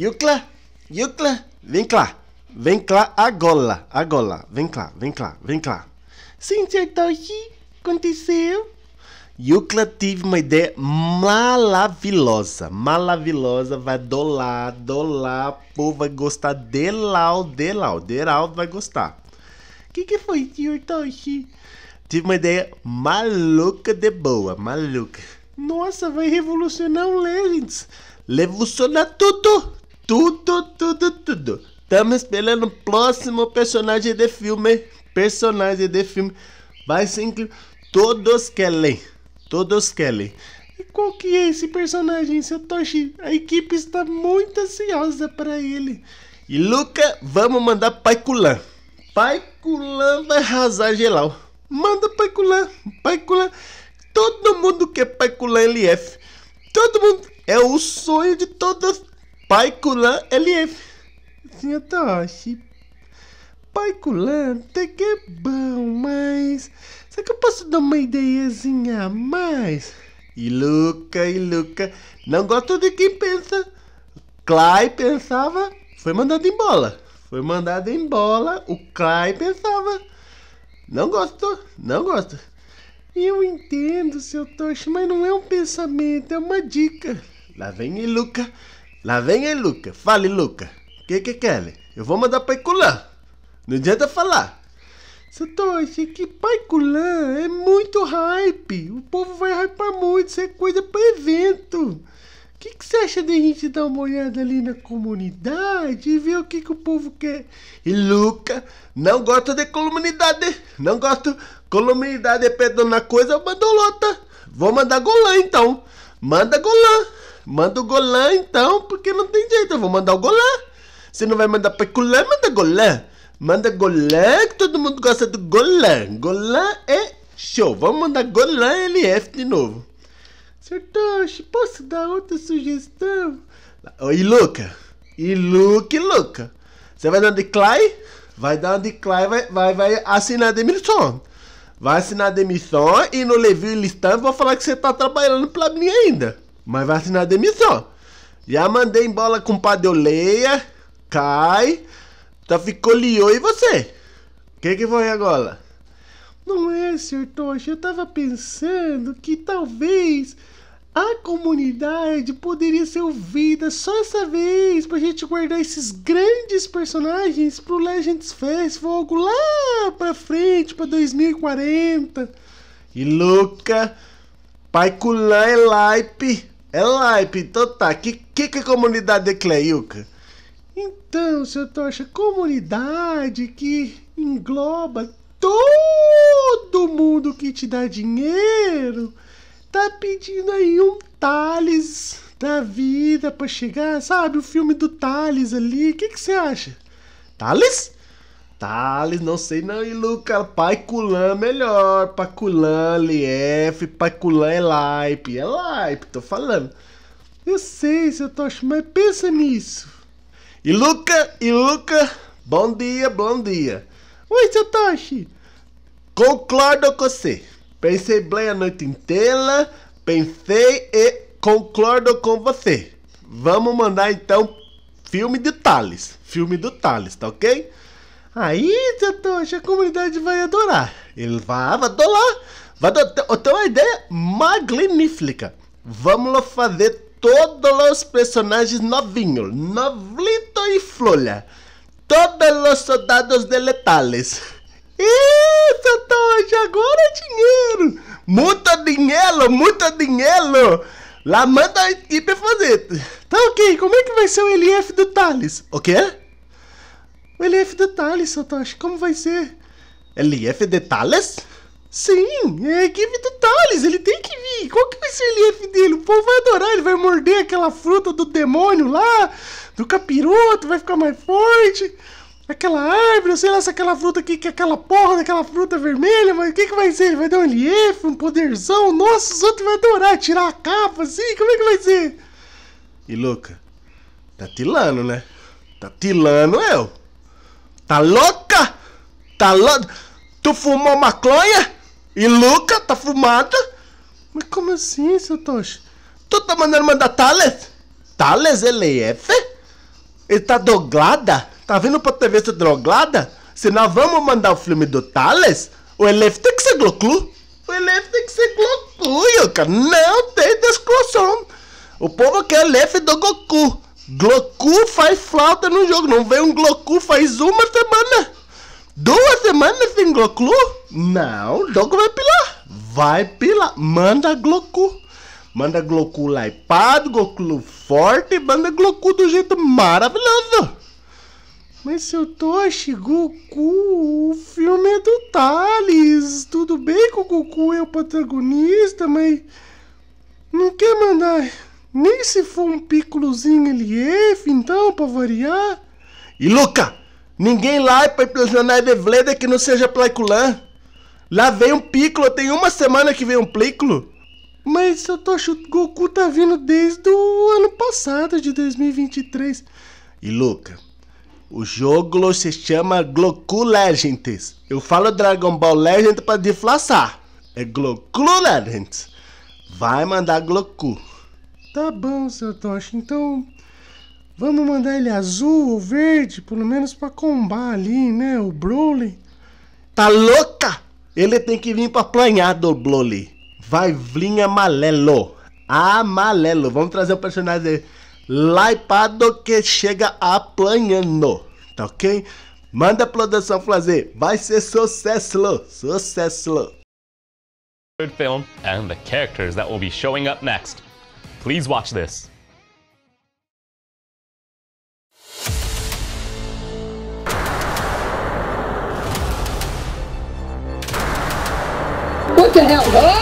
Yucla, Yucla, vem cá. Vem cá agora, agora. Vem cá, vem cá, vem cá. Sim, Cíntia Tochi, aconteceu? Yucla tive uma ideia maravilhosa, maravilhosa, vai dolar, dolar, povo vai gostar, de de delau, delau, delau vai gostar. Que que foi, tio Toshi? Tive uma ideia maluca de boa, maluca. Nossa, vai revolucionar o Legends. Revolucionar tudo, tudo, tudo, tudo. Estamos esperando o próximo personagem de filme. Personagem de filme. Vai ser Todos querem. Todos querem. E qual que é esse personagem, seu Toshi? A equipe está muito ansiosa para ele. E Luca, vamos mandar Pai Paiculan vai arrasar geral. Manda Pai Paiculan. Todo mundo quer Paiculan LF. Todo mundo. É o sonho de todas Pai Kulan LF. É. Senhor Toshi. Pai Kulan até que é bom, mas. Será que eu posso dar uma ideiazinha a mais? E Luca, e Luca. Não gosto de quem pensa. Clay pensava. Foi mandado embora. Foi mandado embora. O Clay pensava. Não gosto, não gosto. Eu entendo, seu Toshi, mas não é um pensamento, é uma dica. Lá vem e Luca. Lá vem aí, Luca. Fale, Luca. O que que ele? Eu vou mandar pra Iculã. Não adianta falar. Satoshi, que Paiculã é muito hype. O povo vai hypar muito, isso é coisa pra evento. O que, que você acha de a gente dar uma olhada ali na comunidade e ver o que, que o povo quer? E Luca, não gosto de comunidade, não gosto. Comunidade é pedona coisa, mandou lota. Vou mandar golã então. Manda golã. Manda o Golan então, porque não tem jeito. Eu vou mandar o Golan. Você não vai mandar Peculé, manda Golan. Manda Golan, que todo mundo gosta do Golan. Golan é show. Vamos mandar Golan LF de novo. Sertoche, posso dar outra sugestão? E Luca? E Luke, Luca? Você vai dar de decline? Vai dar de decline, vai, vai, vai assinar a demissão. Vai assinar a demissão e no Levi Listan vou falar que você tá trabalhando pra mim ainda mas vai assinar a demissão. Já mandei bola com padeleia, cai, tá ficou liou e você? O que, que foi agora? Não é, Sr. Tocha, eu tava pensando que talvez a comunidade poderia ser ouvida só essa vez pra gente guardar esses grandes personagens pro Legends Festival Fogo lá pra frente, pra 2040. E louca, Paikulã é Laipe é like, então tá. Que que, que comunidade é Cleiuca? Então, seu Tocha, comunidade que engloba todo mundo que te dá dinheiro tá pedindo aí um Thales da vida pra chegar, sabe? O filme do Thales ali. O que você acha? Thales? Thales, não sei não, e Luca, culan melhor, Paiculan, pai culan é Laipe, é Laipe, tô falando. Eu sei, seu Tocho, mas pensa nisso. E Luca, e Luca, bom dia, bom dia. Oi, seu Toshi, concordo com você. Pensei bem a noite inteira, pensei e concordo com você. Vamos mandar então filme de Thales, filme do Thales, tá ok? Aí, Tatoche, a comunidade vai adorar. Ele vai, ah, vai adorar. Vai adorar. Então, eu tenho uma ideia magnífica. Vamos fazer todos os personagens novinhos, Novlito e folha. Todos os soldados deletales. letales. Isso, agora é dinheiro. Muito dinheiro, muito dinheiro. Lá manda a equipe fazer. Tá ok, como é que vai ser o LF do Thales? O quê? LF Thales, Satoshi, como vai ser? LF Thales? Sim, é a equipe Thales, ele tem que vir. Qual que vai ser o LF dele? O povo vai adorar, ele vai morder aquela fruta do demônio lá, do capiroto, vai ficar mais forte. Aquela árvore, sei lá se aquela fruta aqui, que é aquela porra daquela fruta vermelha, mas o que que vai ser? Ele vai dar um LF, um poderzão? Nossa, os outros vão adorar, tirar a capa assim, como é que vai ser? E Luca, tá tilando, né? Tá tilando eu. Tá louca? Tá louca? Tu fumou maconha? E Luca tá fumado Mas como assim, seu Tocha? Tu tá mandando mandar Thales? Thales LF? É ele tá doglada? Tá vindo pra TV ser droglada? Se nós vamos mandar o filme do Thales, o LF tem que ser Gloclu. O LF tem que ser Gloclu, cara. Não tem discussão. O povo quer LF do Goku. Glocu faz flauta no jogo. Não vem um Glocu faz uma semana. Duas semanas sem Glocu? Não, o jogo vai pilar. Vai pilar. Manda Glocu. Manda Glocu laipado, Glocu forte. Manda Glocu do jeito maravilhoso. Mas seu Toshi, Goku, o filme é do Thales. Tudo bem que o Goku é o protagonista, mas. Não quer mandar nem se for um picolozinho ele é, então, para variar. E Luca ninguém lá é para impressionar Eveleda que não seja Plaiculã. Lá veio um piccolo, tem uma semana que veio um piccolo. Mas eu tô achando Goku tá vindo desde o ano passado, de 2023. E Luca o jogo se chama Goku Legends. Eu falo Dragon Ball Legends para deflaçar. É Goku Legends. Vai mandar Goku. Tá bom, seu Tocha, então vamos mandar ele azul ou verde, pelo menos pra combar ali, né? O Broly. Tá louca? Ele tem que vir pra apanhar do Broly. Vai vir amalelo. Amalelo. Vamos trazer o personagem laipado que chega apanhando. Tá ok? Manda a produção fazer. Vai ser sucesso. Sucesso. Third film and the characters that will be showing up next. Please watch this. What the hell? Huh?